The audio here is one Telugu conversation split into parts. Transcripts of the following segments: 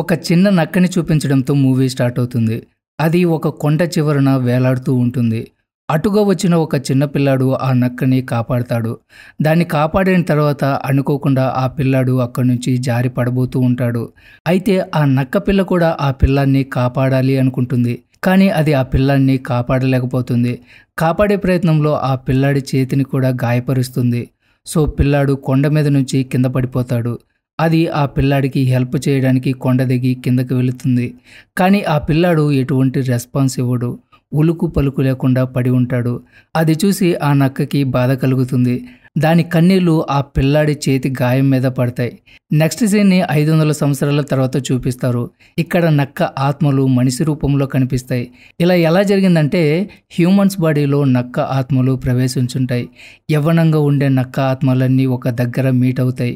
ఒక చిన్న నక్కని చూపించడంతో మూవీ స్టార్ట్ అవుతుంది అది ఒక కొండ చివరన వేలాడుతూ ఉంటుంది అటుగా వచ్చిన ఒక చిన్న పిల్లాడు ఆ నక్కని కాపాడుతాడు దాన్ని కాపాడిన తర్వాత అనుకోకుండా ఆ పిల్లాడు అక్కడి నుంచి జారి పడబోతూ ఉంటాడు అయితే ఆ నక్క పిల్ల కూడా ఆ పిల్లాన్ని కాపాడాలి అనుకుంటుంది కానీ అది ఆ పిల్లాన్ని కాపాడలేకపోతుంది కాపాడే ప్రయత్నంలో ఆ పిల్లాడి చేతిని కూడా గాయపరుస్తుంది సో పిల్లాడు కొండ మీద నుంచి కింద పడిపోతాడు అది ఆ పిల్లాడికి హెల్ప్ చేయడానికి కొండ దిగి కిందకు వెళుతుంది కానీ ఆ పిల్లాడు ఎటువంటి రెస్పాన్స్ ఇవ్వడు ఉలుకు పలుకు లేకుండా పడి ఉంటాడు అది చూసి ఆ నక్కకి బాధ కలుగుతుంది దాని కన్నీళ్లు ఆ పిల్లాడి చేతి గాయం మీద పడతాయి నెక్స్ట్ సీన్ని ఐదు వందల సంవత్సరాల తర్వాత చూపిస్తారు ఇక్కడ నక్క ఆత్మలు మనిషి రూపంలో కనిపిస్తాయి ఇలా ఎలా జరిగిందంటే హ్యూమన్స్ బాడీలో నక్క ఆత్మలు ప్రవేశించుంటాయి యవ్వనంగా ఉండే నక్క ఆత్మలన్నీ ఒక దగ్గర మీట్ అవుతాయి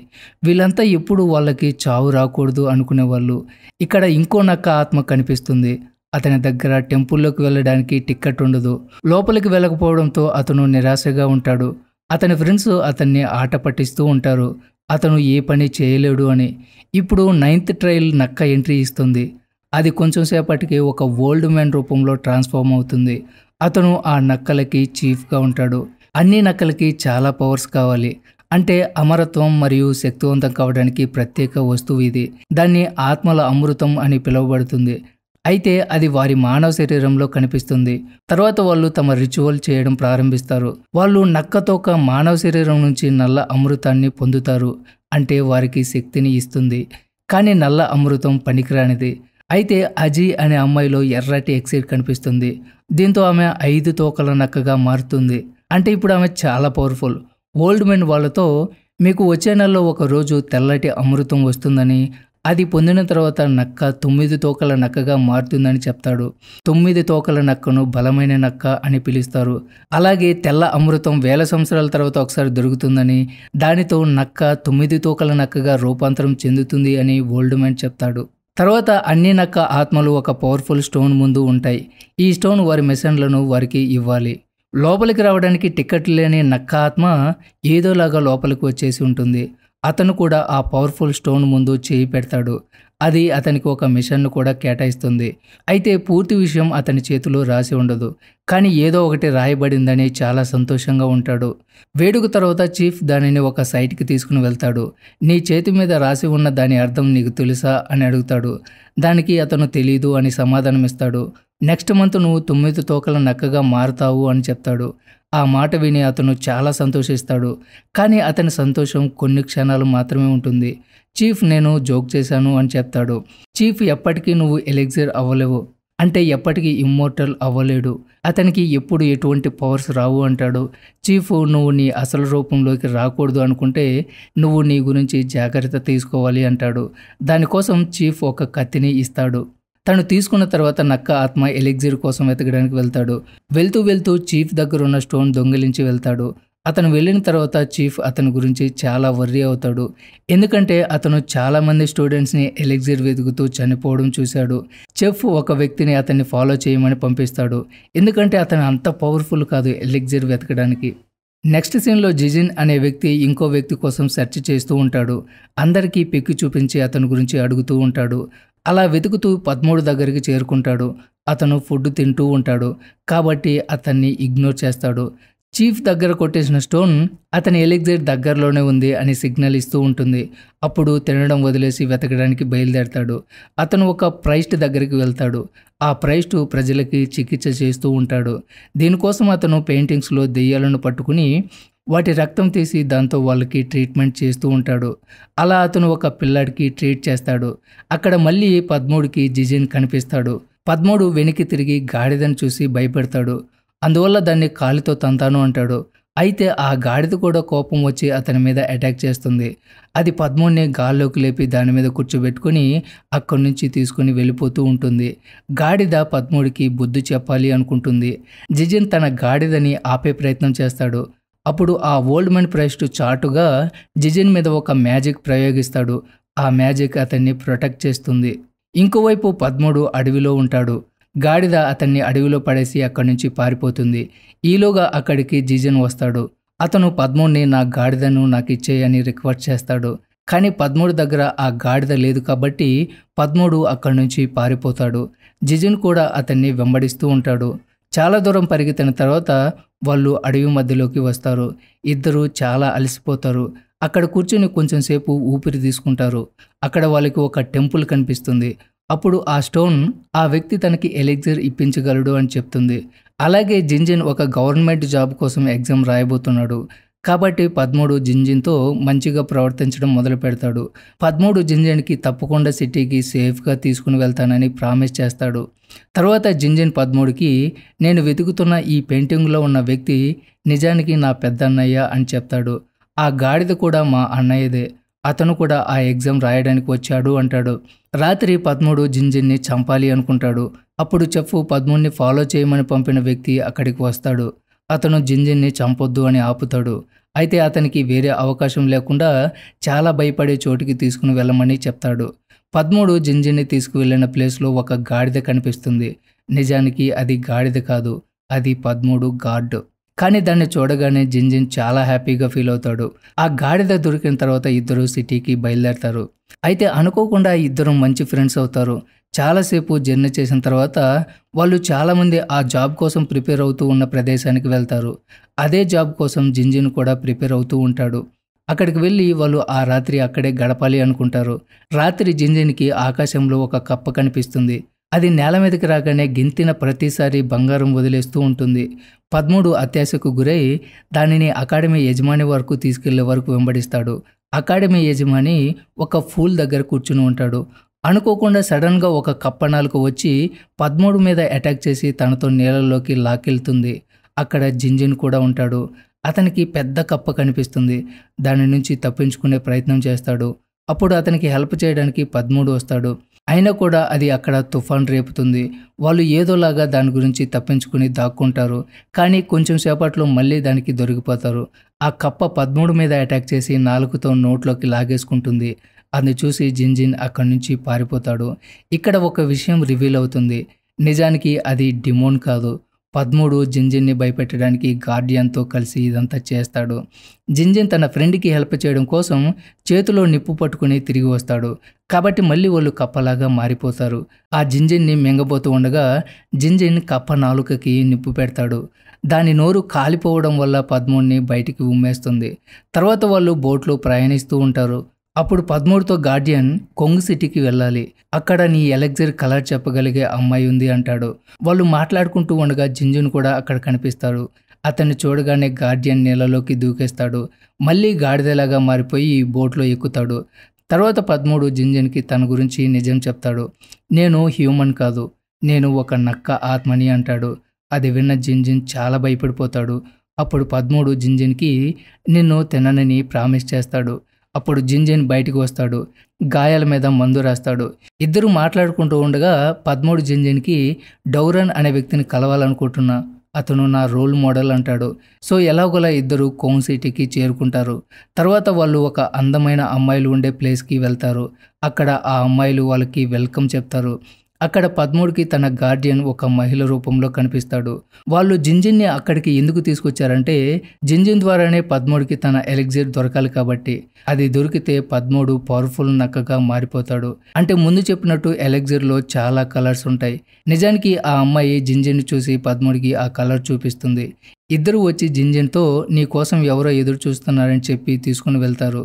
వీళ్ళంతా ఎప్పుడు వాళ్ళకి చావు రాకూడదు అనుకునేవాళ్ళు ఇక్కడ ఇంకో నక్క ఆత్మ కనిపిస్తుంది అతని దగ్గర టెంపుల్లోకి వెళ్ళడానికి టిక్కెట్ ఉండదు లోపలికి వెళ్ళకపోవడంతో అతను నిరాశగా ఉంటాడు అతని ఫ్రెండ్స్ అతన్ని ఆట పట్టిస్తూ ఉంటారు అతను ఏ పని చేయలేడు అని ఇప్పుడు నైన్త్ ట్రయల్ నక్క ఎంట్రీ ఇస్తుంది అది కొంచెం సేపటికి ఒక ఓల్డ్ మ్యాన్ రూపంలో ట్రాన్స్ఫార్మ్ అవుతుంది అతను ఆ నక్కలకి చీఫ్గా ఉంటాడు అన్ని నక్కలకి చాలా పవర్స్ కావాలి అంటే అమరత్వం మరియు శక్తివంతం కావడానికి ప్రత్యేక వస్తువు ఇది దాన్ని ఆత్మల అమృతం అని పిలువబడుతుంది అయితే అది వారి మానవ శరీరంలో కనిపిస్తుంది తర్వాత వాళ్ళు తమ రిచువల్ చేయడం ప్రారంభిస్తారు వాళ్ళు నక్కతోక మానవ శరీరం నుంచి నల్ల అమృతాన్ని పొందుతారు అంటే వారికి శక్తిని ఇస్తుంది కానీ నల్ల అమృతం పనికిరానిది అయితే అజీ అనే అమ్మాయిలో ఎర్రటి ఎక్సైడ్ కనిపిస్తుంది దీంతో ఆమె ఐదు తోకల నక్కగా మారుతుంది అంటే ఇప్పుడు ఆమె చాలా పవర్ఫుల్ ఓల్డ్ మెన్ వాళ్ళతో మీకు వచ్చే నెలలో ఒకరోజు తెల్లటి అమృతం వస్తుందని అది పొందిన తర్వాత నక్క తొమ్మిది తోకల నక్కగా మారుతుందని చెప్తాడు తొమ్మిది తోకల నక్కను బలమైన నక్క అని పిలుస్తారు అలాగే తెల్ల అమృతం వేల సంవత్సరాల తర్వాత ఒకసారి దొరుకుతుందని దానితో నక్క తొమ్మిది తోకల నక్కగా రూపాంతరం చెందుతుంది అని ఓల్డ్ మ్యాన్ చెప్తాడు తర్వాత అన్ని నక్క ఆత్మలు ఒక పవర్ఫుల్ స్టోన్ ముందు ఉంటాయి ఈ స్టోన్ వారి మిషన్లను వారికి ఇవ్వాలి లోపలికి రావడానికి టికెట్ లేని నక్క ఆత్మ ఏదోలాగా లోపలికి వచ్చేసి ఉంటుంది అతను కూడా ఆ పవర్ఫుల్ స్టోన్ ముందు చేయి పెడతాడు అది అతనికి ఒక మిషన్ను కూడా కేటాయిస్తుంది అయితే పూర్తి విషయం అతని చేతిలో రాసి ఉండదు కానీ ఏదో ఒకటి రాయబడిందని చాలా సంతోషంగా ఉంటాడు వేడుక తర్వాత చీఫ్ దానిని ఒక సైట్కి తీసుకుని వెళ్తాడు నీ చేతి మీద రాసి ఉన్న దాని అర్థం నీకు తెలుసా అని అడుగుతాడు దానికి అతను తెలీదు అని సమాధానమిస్తాడు నెక్స్ట్ మంత్ నువ్వు తొమ్మిది తోకల నక్కగా మారుతావు అని చెప్తాడు ఆ మాట విని అతను చాలా సంతోషిస్తాడు కానీ అతని సంతోషం కొన్ని క్షణాలు మాత్రమే ఉంటుంది చీఫ్ నేను జోక్ చేశాను అని చెప్తాడు చీఫ్ ఎప్పటికీ నువ్వు ఎలెక్జర్ అవ్వలేవు అంటే ఎప్పటికీ ఇమ్మోర్టల్ అవ్వలేడు అతనికి ఎప్పుడు ఎటువంటి పవర్స్ రావు అంటాడు చీఫ్ నువ్వు నీ అసలు రూపంలోకి రాకూడదు అనుకుంటే నువ్వు నీ గురించి జాగ్రత్త తీసుకోవాలి అంటాడు దానికోసం చీఫ్ ఒక కత్తిని ఇస్తాడు తను తీసుకున్న తర్వాత నక్క ఆత్మ ఎలిగ్జిర్ కోసం వెతకడానికి వెళ్తాడు వెళ్తూ వెళ్తూ చీఫ్ దగ్గర ఉన్న స్టోన్ దొంగిలించి వెళ్తాడు అతను వెళ్ళిన తర్వాత చీఫ్ అతని గురించి చాలా వర్రీ అవుతాడు ఎందుకంటే అతను చాలామంది స్టూడెంట్స్ని ఎలెగ్జిర్ వెతుకుతూ చనిపోవడం చూశాడు చెఫ్ ఒక వ్యక్తిని అతన్ని ఫాలో చేయమని పంపిస్తాడు ఎందుకంటే అతను అంత పవర్ఫుల్ కాదు ఎలెగ్జిర్ వెతకడానికి నెక్స్ట్ సీన్లో జిజిన్ అనే వ్యక్తి ఇంకో వ్యక్తి కోసం సెర్చ్ చేస్తూ ఉంటాడు అందరికీ పిక్కి చూపించి అతని గురించి అడుగుతూ ఉంటాడు అలా వెతుకుతూ పదమూడు దగ్గరికి చేరుకుంటాడు అతను ఫుడ్ తింటూ ఉంటాడు కాబట్టి అతన్ని ఇగ్నోర్ చేస్తాడు చీఫ్ దగ్గర కొట్టేసిన స్టోన్ అతని ఎలిగ్జైట్ దగ్గరలోనే ఉంది అని సిగ్నల్ ఇస్తూ ఉంటుంది అప్పుడు తినడం వదిలేసి వెతకడానికి బయలుదేరతాడు అతను ఒక ప్రైస్ట్ దగ్గరికి వెళ్తాడు ఆ ప్రైస్ట్ ప్రజలకి చికిత్స చేస్తూ ఉంటాడు దీనికోసం అతను పెయింటింగ్స్లో దెయ్యాలను పట్టుకుని వాటి రక్తం తీసి దాంతో వాళ్ళకి ట్రీట్మెంట్ చేస్తూ ఉంటాడు అలా అతను ఒక పిల్లాడికి ట్రీట్ చేస్తాడు అక్కడ మళ్ళీ పద్మూడికి జిజిన్ కనిపిస్తాడు పద్మూడు వెనక్కి తిరిగి గాడిదని చూసి భయపెడతాడు అందువల్ల దాన్ని కాలితో తంతాను అంటాడు అయితే ఆ గాడిద కూడా కోపం వచ్చి అతని మీద అటాక్ చేస్తుంది అది పద్మూడిని గాల్లోకి లేపి దాని మీద కూర్చోబెట్టుకుని అక్కడి నుంచి తీసుకుని వెళ్ళిపోతూ ఉంటుంది గాడిద పద్మూడికి బుద్ధి చెప్పాలి అనుకుంటుంది జిజిన్ తన గాడిదని ఆపే ప్రయత్నం చేస్తాడు అప్పుడు ఆ ఓల్డ్ మ్యాన్ ప్రైస్టు చాటుగా జిజిన్ మీద ఒక మ్యాజిక్ ప్రయోగిస్తాడు ఆ మ్యాజిక్ అతన్ని ప్రొటెక్ట్ చేస్తుంది ఇంకోవైపు పద్ముడు అడవిలో ఉంటాడు గాడిద అతన్ని అడవిలో పడేసి అక్కడి నుంచి పారిపోతుంది ఈలోగా అక్కడికి జిజిన్ వస్తాడు అతను పద్ముడిని నా గాడిదను నాకు ఇచ్చేయని రిక్వెస్ట్ చేస్తాడు కానీ పద్ముడు దగ్గర ఆ గాడిద లేదు కాబట్టి పద్ముడు అక్కడి నుంచి పారిపోతాడు జిజిన్ కూడా అతన్ని వెంబడిస్తూ ఉంటాడు చాలా దూరం పరిగెత్తిన తర్వాత వాళ్ళు అడవి మధ్యలోకి వస్తారు ఇద్దరు చాలా అలసిపోతారు అక్కడ కూర్చొని కొంచెం సేపు ఊపిరి తీసుకుంటారు అక్కడ వాళ్ళకి ఒక టెంపుల్ కనిపిస్తుంది అప్పుడు ఆ స్టోన్ ఆ వ్యక్తి తనకి ఎలెక్జర్ ఇప్పించగలడు అని చెప్తుంది అలాగే జింజిన్ ఒక గవర్నమెంట్ జాబ్ కోసం ఎగ్జామ్ రాయబోతున్నాడు కాబట్టి పద్మూడు జింజిన్తో మంచిగా ప్రవర్తించడం మొదలు పెడతాడు పద్మూడు జింజిన్కి తప్పకుండా సిటీకి సేఫ్గా తీసుకుని వెళ్తానని ప్రామిస్ చేస్తాడు తర్వాత జింజిన్ పద్మూడికి నేను వెతుకుతున్న ఈ పెయింటింగ్లో ఉన్న వ్యక్తి నిజానికి నా పెద్దన్నయ్య అని చెప్తాడు ఆ గాడిద కూడా మా అన్నయ్యదే అతను కూడా ఆ ఎగ్జామ్ రాయడానికి వచ్చాడు అంటాడు రాత్రి పద్మూడు జింజిన్ని చంపాలి అనుకుంటాడు అప్పుడు చెప్పు పద్ముడిని ఫాలో చేయమని పంపిన వ్యక్తి అక్కడికి వస్తాడు అతను జింజిన్ని చంపొద్దు అని ఆపుతాడు అయితే అతనికి వేరే అవకాశం లేకుండా చాలా భయపడే చోటుకి తీసుకుని వెళ్ళమని చెప్తాడు పద్ముడు జింజిన్ని తీసుకువెళ్ళిన ప్లేస్లో ఒక గాడిద కనిపిస్తుంది నిజానికి అది గాడిద కాదు అది పద్ముడు గార్డ్ కానీ దాన్ని చూడగానే జింజిన్ చాలా హ్యాపీగా ఫీల్ అవుతాడు ఆ గాడిద దొరికిన తర్వాత ఇద్దరు సిటీకి బయలుదేరతారు అయితే అనుకోకుండా ఇద్దరు మంచి ఫ్రెండ్స్ అవుతారు చాలాసేపు జర్నీ చేసిన తర్వాత వాళ్ళు చాలామంది ఆ జాబ్ కోసం ప్రిపేర్ అవుతూ ఉన్న ప్రదేశానికి వెళ్తారు అదే జాబ్ కోసం జింజిన్ కూడా ప్రిపేర్ అవుతూ ఉంటాడు అక్కడికి వెళ్ళి వాళ్ళు ఆ రాత్రి అక్కడే గడపాలి అనుకుంటారు రాత్రి జింజిన్కి ఆకాశంలో ఒక కప్ప కనిపిస్తుంది అది నేల మీదకి రాగానే గింతిన ప్రతిసారి బంగారం వదిలేస్తూ ఉంటుంది పదమూడు అత్యాశకు గురై దానిని అకాడమీ యజమాని వరకు తీసుకెళ్లే వరకు వెంబడిస్తాడు అకాడమీ యజమాని ఒక ఫూల్ దగ్గర కూర్చుని ఉంటాడు అనుకోకుండా సడన్గా ఒక కప్పనాలకు వచ్చి పదమూడు మీద అటాక్ చేసి తనతో నీళ్ళలోకి లాకెళ్తుంది అక్కడ జింజిన్ కూడా ఉంటాడు అతనికి పెద్ద కప్ప కనిపిస్తుంది దాని నుంచి తప్పించుకునే ప్రయత్నం చేస్తాడు అప్పుడు అతనికి హెల్ప్ చేయడానికి పదమూడు వస్తాడు అయినా కూడా అది అక్కడ తుఫాన్ రేపుతుంది వాళ్ళు ఏదోలాగా దాని గురించి తప్పించుకుని దాక్కుంటారు కానీ కొంచెం సేపట్లో మళ్ళీ దానికి దొరికిపోతారు ఆ కప్ప పదమూడు మీద అటాక్ చేసి నాలుగుతో నోట్లోకి లాగేసుకుంటుంది అది చూసి జింజిన్ అక్కడి నుంచి పారిపోతాడు ఇక్కడ ఒక విషయం రివీల్ అవుతుంది నిజానికి అది డిమోన్ కాదు పద్మూడు జింజిన్ని భయపెట్టడానికి గార్డియన్తో కలిసి ఇదంతా చేస్తాడు జింజిన్ తన ఫ్రెండ్కి హెల్ప్ చేయడం కోసం చేతిలో నిప్పు పట్టుకుని తిరిగి వస్తాడు కాబట్టి మళ్ళీ వాళ్ళు కప్పలాగా మారిపోతారు ఆ జింజిన్ని మింగబోతూ ఉండగా జింజిన్ కప్ప నాలుకకి నిప్పు పెడతాడు దాని నోరు కాలిపోవడం వల్ల పద్ముడిని బయటికి ఉమ్మేస్తుంది తర్వాత వాళ్ళు బోట్లో ప్రయాణిస్తూ ఉంటారు అప్పుడు పద్మూడితో గార్డియన్ కొంగు సిటీకి వెళ్ళాలి అక్కడ నీ ఎలెక్జర్ కలర్ చెప్పగలిగే అమ్మాయి ఉంది అంటాడు వాళ్ళు మాట్లాడుకుంటూ ఉండగా జింజును కూడా అక్కడ కనిపిస్తాడు అతన్ని చూడగానే గార్డియన్ నీళ్ళలోకి దూకేస్తాడు మళ్ళీ గాడిదలాగా మారిపోయి బోట్లో ఎక్కుతాడు తర్వాత పద్మూడు జింజన్కి తన గురించి నిజం చెప్తాడు నేను హ్యూమన్ కాదు నేను ఒక నక్క ఆత్మని అంటాడు అది విన్న జింజిన్ చాలా భయపడిపోతాడు అప్పుడు పదమూడు జింజిన్కి నిన్ను తిననని ప్రామిస్ చేస్తాడు అప్పుడు జింజిన్ బయటికి వస్తాడు గాయాల మీద మందు రాస్తాడు ఇద్దరు మాట్లాడుకుంటూ ఉండగా పద్మూడు జింజిన్కి డౌరన్ అనే వ్యక్తిని కలవాలనుకుంటున్నా అతను నా రోల్ మోడల్ అంటాడు సో ఎలాగోలా ఇద్దరు కోన్ సిటీకి చేరుకుంటారు తర్వాత వాళ్ళు ఒక అందమైన అమ్మాయిలు ఉండే ప్లేస్కి వెళ్తారు అక్కడ ఆ అమ్మాయిలు వాళ్ళకి వెల్కమ్ చెప్తారు అక్కడ పద్మూడుకి తన గార్డియన్ ఒక మహిళ రూపంలో కనిపిస్తాడు వాళ్ళు జింజిన్ని అక్కడికి ఎందుకు తీసుకొచ్చారంటే జింజిన్ ద్వారానే పద్మూడుకి తన ఎలెక్జిర్ దొరకాలి కాబట్టి అది దొరికితే పద్మూడు పవర్ఫుల్ నక్కగా మారిపోతాడు అంటే ముందు చెప్పినట్టు ఎలెక్జిర్లో చాలా కలర్స్ ఉంటాయి నిజానికి ఆ అమ్మాయి జింజిన్ చూసి పద్మూడికి ఆ కలర్ చూపిస్తుంది ఇద్దరు వచ్చి జింజిన్తో నీ కోసం ఎవరో ఎదురు చూస్తున్నారని చెప్పి తీసుకుని వెళ్తారు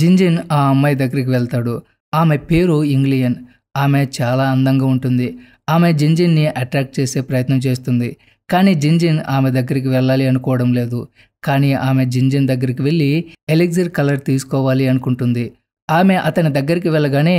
జింజిన్ ఆ అమ్మాయి దగ్గరికి వెళ్తాడు ఆమె పేరు ఇంగ్లియన్ ఆమె చాలా అందంగా ఉంటుంది ఆమె జింజిన్ని అట్రాక్ట్ చేసే ప్రయత్నం చేస్తుంది కానీ జింజిన్ ఆమె దగ్గరికి వెళ్ళాలి అనుకోవడం లేదు కానీ ఆమె జింజిన్ దగ్గరికి వెళ్ళి ఎలిగ్జిర్ కలర్ తీసుకోవాలి అనుకుంటుంది ఆమె అతని దగ్గరికి వెళ్ళగానే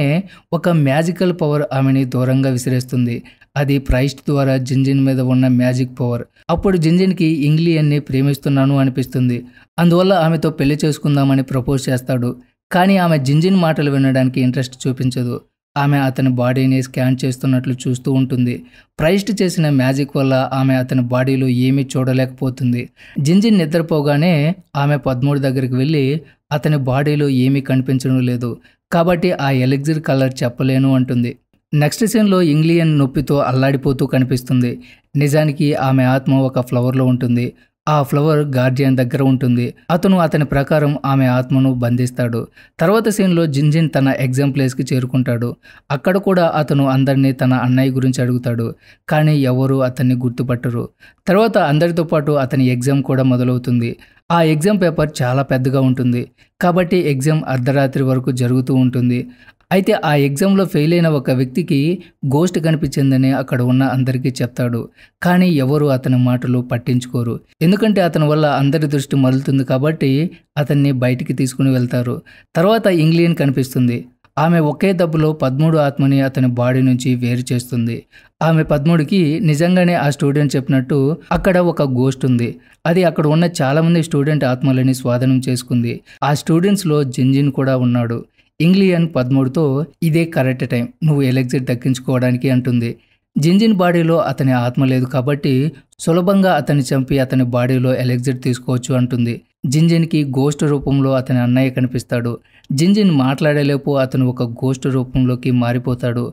ఒక మ్యాజికల్ పవర్ ఆమెని దూరంగా విసిరేస్తుంది అది ప్రైస్ట్ ద్వారా జింజిన్ మీద ఉన్న మ్యాజిక్ పవర్ అప్పుడు జింజిన్కి ఇంగ్లియన్ని ప్రేమిస్తున్నాను అనిపిస్తుంది అందువల్ల ఆమెతో పెళ్లి చేసుకుందామని ప్రపోజ్ చేస్తాడు కానీ ఆమె జింజిన్ మాటలు వినడానికి ఇంట్రెస్ట్ చూపించదు ఆమె అతని బాడీని స్కాన్ చేస్తున్నట్లు చూస్తూ ఉంటుంది ప్రైస్ట్ చేసిన మ్యాజిక్ వల్ల ఆమె అతని బాడీలో ఏమీ చూడలేకపోతుంది జింజిన్ నిద్రపోగానే ఆమె పదమూడు దగ్గరికి వెళ్ళి అతని బాడీలో ఏమీ కనిపించడం లేదు కాబట్టి ఆ ఎలెక్జిర్ కలర్ చెప్పలేను అంటుంది నెక్స్ట్ సీన్లో ఇంగ్లియన్ నొప్పితో అల్లాడిపోతూ కనిపిస్తుంది నిజానికి ఆమె ఆత్మ ఒక ఫ్లవర్లో ఉంటుంది ఆ ఫ్లవర్ గార్జియన్ దగ్గర ఉంటుంది అతను అతని ప్రకారం ఆమె ఆత్మను బంధిస్తాడు తర్వాత సీన్లో జిన్జిన్ తన ఎగ్జామ్ ప్లేస్కి చేరుకుంటాడు అక్కడ కూడా అతను అందరినీ తన అన్నయ్య గురించి అడుగుతాడు కానీ ఎవరు అతన్ని గుర్తుపట్టరు తర్వాత అందరితో పాటు అతని ఎగ్జామ్ కూడా మొదలవుతుంది ఆ ఎగ్జామ్ పేపర్ చాలా పెద్దగా ఉంటుంది కాబట్టి ఎగ్జామ్ అర్ధరాత్రి వరకు జరుగుతూ ఉంటుంది అయితే ఆ ఎగ్జామ్లో ఫెయిల్ అయిన ఒక వ్యక్తికి గోస్ట్ కనిపించిందని అక్కడ ఉన్న అందరికీ చెప్తాడు కానీ ఎవరు అతని మాటలు పట్టించుకోరు ఎందుకంటే అతని వల్ల అందరి దృష్టి మరులుతుంది కాబట్టి అతన్ని బయటికి తీసుకుని వెళ్తారు తర్వాత ఇంగ్లీన్ కనిపిస్తుంది ఆమె ఒకే దెబ్బలో పదమూడు ఆత్మని అతని బాడీ నుంచి వేరు చేస్తుంది ఆమె పద్మూడికి నిజంగానే ఆ స్టూడెంట్ చెప్పినట్టు అక్కడ ఒక గోస్ట్ ఉంది అది అక్కడ ఉన్న చాలామంది స్టూడెంట్ ఆత్మలని స్వాధీనం చేసుకుంది ఆ స్టూడెంట్స్లో జింజిన్ కూడా ఉన్నాడు ఇంగ్లియన్ పదమూడుతో ఇదే కరెక్ట్ టైం నువ్వు ఎలెక్జిట్ దక్కించుకోవడానికి అంటుంది జింజిన్ బాడీలో అతని ఆత్మ లేదు కాబట్టి సులభంగా అతన్ని చంపి అతని బాడీలో ఎలెక్జిట్ తీసుకోవచ్చు అంటుంది జింజిన్కి గోస్ట్ రూపంలో అతని అన్నయ్య కనిపిస్తాడు జింజిన్ మాట్లాడేలేపు అతను ఒక గోస్ట్ రూపంలోకి మారిపోతాడు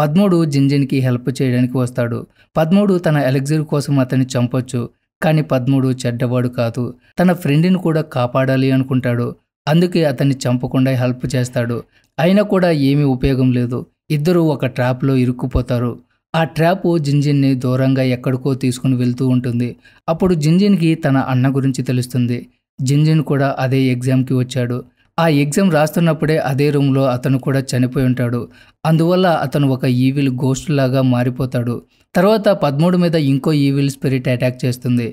పద్మూడు జింజిన్కి హెల్ప్ చేయడానికి వస్తాడు పద్మూడు తన ఎలెక్జిట్ కోసం అతన్ని చంపొచ్చు కానీ పద్మూడు చెడ్డవాడు కాదు తన ఫ్రెండ్ని కూడా కాపాడాలి అనుకుంటాడు అందుకే అతన్ని చంపకుండా హెల్ప్ చేస్తాడు అయినా కూడా ఏమీ ఉపయోగం లేదు ఇద్దరూ ఒక ట్రాప్లో ఇరుక్కుపోతారు ఆ ట్రాప్ జింజిన్ని దూరంగా ఎక్కడికో తీసుకుని వెళ్తూ ఉంటుంది అప్పుడు జింజిన్కి తన అన్న గురించి తెలుస్తుంది జింజిన్ కూడా అదే ఎగ్జామ్కి వచ్చాడు ఆ ఎగ్జామ్ రాస్తున్నప్పుడే అదే రూమ్లో అతను కూడా చనిపోయి ఉంటాడు అందువల్ల అతను ఒక ఈవిల్ గోస్ట్ లాగా మారిపోతాడు తర్వాత పదమూడు మీద ఇంకో ఈవిల్ స్పిరిట్ అటాక్ చేస్తుంది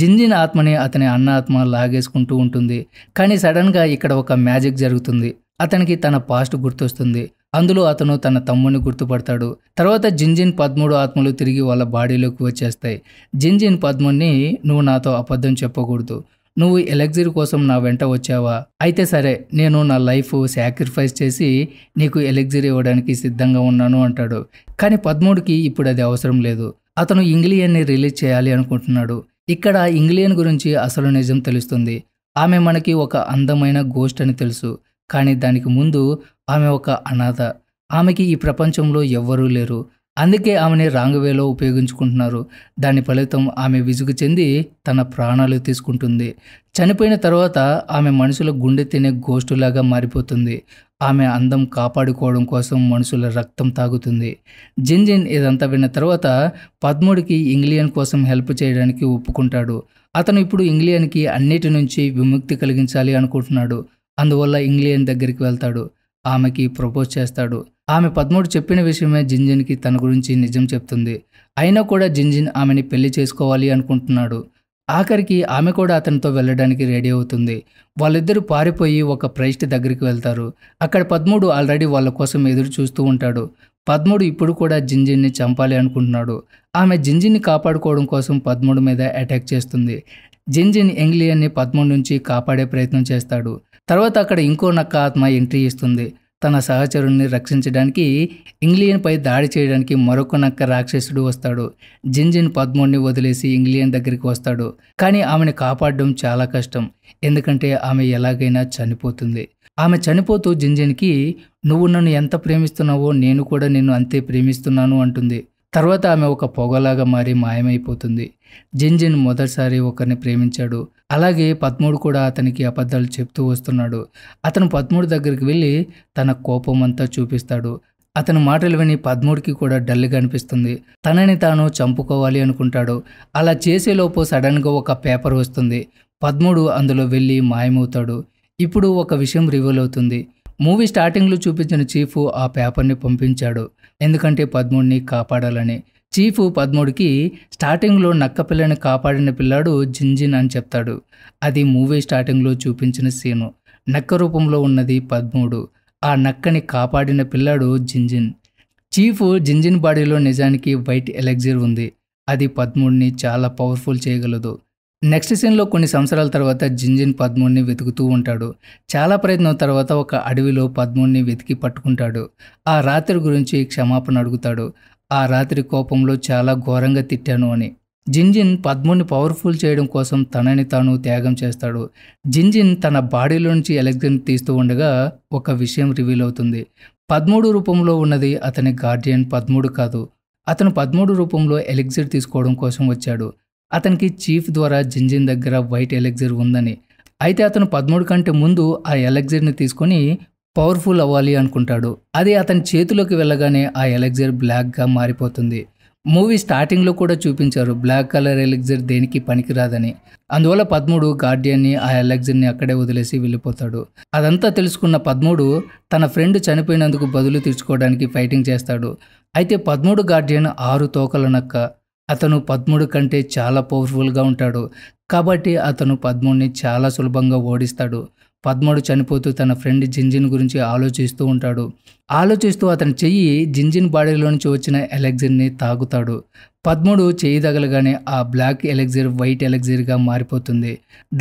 జింజిన్ ఆత్మని అతని అన్న ఆత్మ లాగేసుకుంటూ ఉంటుంది కానీ సడన్గా ఇక్కడ ఒక మ్యాజిక్ జరుగుతుంది అతనికి తన పాస్ట్ గుర్తొస్తుంది అందులో అతను తన తమ్ముడిని గుర్తుపడతాడు తర్వాత జింజిన్ పద్మూడు ఆత్మలు తిరిగి వాళ్ళ బాడీలోకి వచ్చేస్తాయి జింజిన్ పద్ముడిని నువ్వు నాతో అబద్ధం చెప్పకూడదు నువ్వు ఎలక్జిర్ కోసం నా వెంట వచ్చావా అయితే సరే నేను నా లైఫ్ సాక్రిఫైస్ చేసి నీకు ఎలక్జిర్ ఇవ్వడానికి సిద్ధంగా ఉన్నాను అంటాడు కానీ పద్మూడికి ఇప్పుడు అది అవసరం లేదు అతను ఇంగ్లియన్ని రిలీజ్ చేయాలి అనుకుంటున్నాడు ఇక్కడ ఇంగ్లియన్ గురించి అసలు నిజం తెలుస్తుంది ఆమె మనకి ఒక అందమైన గోస్ట్ అని తెలుసు కానీ దానికి ముందు ఆమె ఒక అనాథ ఆమెకి ఈ ప్రపంచంలో ఎవ్వరూ లేరు అందుకే ఆమెని రాంగ్ వేలో ఉపయోగించుకుంటున్నారు దాని ఫలితం ఆమె విసుగు చెంది తన ప్రాణాలు తీసుకుంటుంది చనిపోయిన తర్వాత ఆమె మనుషుల గుండె తినే గోష్టులాగా మారిపోతుంది ఆమె అందం కాపాడుకోవడం కోసం మనుషుల రక్తం తాగుతుంది జిన్జిన్ ఇదంతా విన్న తర్వాత పద్ముడికి ఇంగ్లియన్ కోసం హెల్ప్ చేయడానికి ఒప్పుకుంటాడు అతను ఇప్పుడు ఇంగ్లియన్కి అన్నిటి నుంచి విముక్తి కలిగించాలి అనుకుంటున్నాడు అందువల్ల ఇంగ్లియన్ దగ్గరికి వెళ్తాడు ఆమెకి ప్రపోజ్ చేస్తాడు ఆమె పద్మూడు చెప్పిన విషయమే జింజిన్కి తన గురించి నిజం చెప్తుంది అయినా కూడా జింజిన్ ఆమెని పెళ్లి చేసుకోవాలి అనుకుంటున్నాడు ఆఖరికి ఆమె కూడా అతనితో వెళ్ళడానికి రెడీ అవుతుంది వాళ్ళిద్దరూ పారిపోయి ఒక ప్రైస్ట్ దగ్గరికి వెళ్తారు అక్కడ పద్మూడు ఆల్రెడీ వాళ్ళ కోసం ఎదురు చూస్తూ ఉంటాడు పద్మూడు ఇప్పుడు కూడా జింజిన్ని చంపాలి అనుకుంటున్నాడు ఆమె జింజిన్ని కాపాడుకోవడం కోసం పద్మూడు మీద అటాక్ చేస్తుంది జింజిన్ ఎంగ్లియన్ని పద్మూడు నుంచి కాపాడే ప్రయత్నం చేస్తాడు తర్వాత అక్కడ ఇంకో నక్క ఆత్మ ఎంట్రీ ఇస్తుంది తన సహచరుణ్ణి రక్షించడానికి ఇంగ్లియన్పై దాడి చేయడానికి మరొక నక్క రాక్షసుడు వస్తాడు జింజిన్ పద్మోడిని వదిలేసి ఇంగ్లియన్ దగ్గరికి వస్తాడు కానీ ఆమెను కాపాడడం చాలా కష్టం ఎందుకంటే ఆమె ఎలాగైనా చనిపోతుంది ఆమె చనిపోతూ జింజిన్కి నువ్వు నన్ను ఎంత ప్రేమిస్తున్నావో నేను కూడా నిన్ను అంతే ప్రేమిస్తున్నాను అంటుంది తర్వాత ఆమె ఒక పొగలాగా మారి మాయమైపోతుంది జింజిన్ మొదటిసారి ఒకరిని ప్రేమించాడు అలాగే పద్మూడు కూడా అతనికి అబద్ధాలు చెప్తూ వస్తున్నాడు అతను పద్మూడి దగ్గరికి వెళ్ళి తన కోపం అంతా చూపిస్తాడు అతని మాటలు విని పద్మూడికి కూడా డల్గా అనిపిస్తుంది తనని తాను చంపుకోవాలి అనుకుంటాడు అలా చేసేలోపు సడన్గా ఒక పేపర్ వస్తుంది పద్మూడు అందులో వెళ్ళి మాయమవుతాడు ఇప్పుడు ఒక విషయం రివీల్ అవుతుంది మూవీ స్టార్టింగ్లో చూపించిన చీఫ్ ఆ పేపర్ని పంపించాడు ఎందుకంటే పద్మూడిని కాపాడాలని చీఫ్ పద్మూడికి స్టార్టింగ్లో నక్క పిల్లని కాపాడిన పిల్లాడు జింజిన్ అని చెప్తాడు అది మూవీ స్టార్టింగ్లో చూపించిన సీను నక్క రూపంలో ఉన్నది పద్మూడు ఆ నక్కని కాపాడిన పిల్లాడు జింజిన్ చీఫ్ జింజిన్ బాడీలో నిజానికి వైట్ ఎలెగ్జిర్ ఉంది అది పద్మూడిని చాలా పవర్ఫుల్ చేయగలదు నెక్స్ట్ సీన్లో కొన్ని సంవత్సరాల తర్వాత జింజిన్ పద్మూడిని వెతుకుతూ ఉంటాడు చాలా ప్రయత్నం తర్వాత ఒక అడవిలో పద్మూడిని వెతికి పట్టుకుంటాడు ఆ రాత్రి గురించి క్షమాపణ అడుగుతాడు ఆ రాత్రి కోపంలో చాలా ఘోరంగా తిట్టాను అని జింజిన్ పద్ముని పవర్ఫుల్ చేయడం కోసం తనని తాను త్యాగం చేస్తాడు జింజిన్ తన బాడీలో నుంచి ఎలక్ట్రిన్ తీస్తూ ఉండగా ఒక విషయం రివీల్ అవుతుంది పదమూడు రూపంలో ఉన్నది అతని గార్డియన్ పదమూడు కాదు అతను పదమూడు రూపంలో ఎలిగ్జిట్ తీసుకోవడం కోసం వచ్చాడు అతనికి చీఫ్ ద్వారా జింజిన్ దగ్గర వైట్ ఎలెక్జర్ ఉందని అయితే అతను పదమూడు కంటే ముందు ఆ ఎలెక్జర్ని తీసుకొని పవర్ఫుల్ అవ్వాలి అనుకుంటాడు అది అతని చేతిలోకి వెళ్ళగానే ఆ ఎలెక్జర్ బ్లాక్గా మారిపోతుంది మూవీ స్టార్టింగ్లో కూడా చూపించారు బ్లాక్ కలర్ ఎలెక్జర్ దేనికి పనికిరాదని అందువల్ల పద్మూడు గార్డియన్ని ఆ ఎలెక్జర్ని అక్కడే వదిలేసి వెళ్ళిపోతాడు అదంతా తెలుసుకున్న పద్మూడు తన ఫ్రెండ్ చనిపోయినందుకు బదులు తీర్చుకోవడానికి ఫైటింగ్ చేస్తాడు అయితే పద్మూడు గార్డియన్ ఆరు తోకల నక్క అతను పద్ముడు కంటే చాలా పవర్ఫుల్గా ఉంటాడు కాబట్టి అతను పద్ముడిని చాలా సులభంగా ఓడిస్తాడు పద్ముడు చనిపోతూ తన ఫ్రెండ్ జింజిన్ గురించి ఆలోచిస్తూ ఉంటాడు ఆలోచిస్తూ అతని చెయ్యి జింజిన్ బాడీలోంచి వచ్చిన ఎలెక్జిర్ని తాగుతాడు పద్ముడు చేయి తగలగానే ఆ బ్లాక్ ఎలెగ్జిర్ వైట్ ఎలెగ్జిర్గా మారిపోతుంది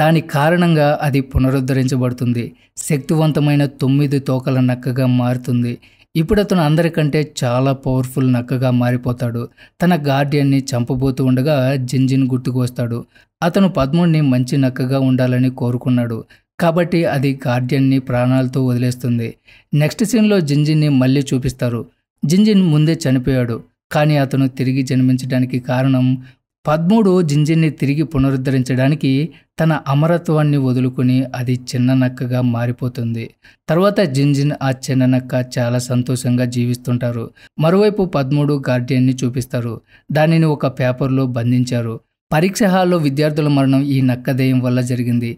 దాని కారణంగా అది పునరుద్ధరించబడుతుంది శక్తివంతమైన తొమ్మిది తోకల నక్కగా మారుతుంది ఇప్పుడు అతను అందరికంటే చాలా పవర్ఫుల్ నక్కగా మారిపోతాడు తన గార్డియన్ని చంపబోతూ ఉండగా జింజిన్ గుర్తుకు వస్తాడు అతను పద్ముడిని మంచి నక్కగా ఉండాలని కోరుకున్నాడు కాబట్టి అది గార్డియన్ని ప్రాణాలతో వదిలేస్తుంది నెక్స్ట్ సీన్లో జింజిన్ని మళ్ళీ చూపిస్తారు జింజిన్ ముందే చనిపోయాడు కానీ అతను తిరిగి జన్మించడానికి కారణం పద్మూడు జింజిని తిరిగి పునరుద్ధరించడానికి తన అమరత్వాన్ని వదులుకుని అది చిన్న నక్కగా మారిపోతుంది తర్వాత జింజిన్ ఆ చిన్న నక్క చాలా సంతోషంగా జీవిస్తుంటారు మరోవైపు పద్మూడు గార్డియన్ని చూపిస్తారు దానిని ఒక పేపర్లో బంధించారు పరీక్ష హాల్లో విద్యార్థుల మరణం ఈ నక్కదేయం వల్ల జరిగింది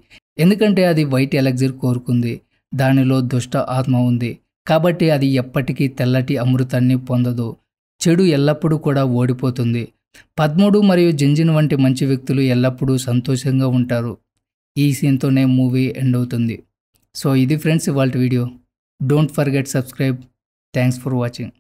ఎందుకంటే అది వైట్ ఎలెగ్జిర్ కోరుకుంది దానిలో దుష్ట ఆత్మ ఉంది కాబట్టి అది ఎప్పటికీ తెల్లటి అమృతాన్ని పొందదు చెడు ఎల్లప్పుడూ కూడా ఓడిపోతుంది పద్ముడు మరియు జంజిన్ వంటి మంచి వ్యక్తులు ఎల్లప్పుడూ సంతోషంగా ఉంటారు ఈ సీన్తోనే మూవీ ఎండ్ అవుతుంది సో ఇది ఫ్రెండ్స్ ఇవాళ video don't forget subscribe thanks for watching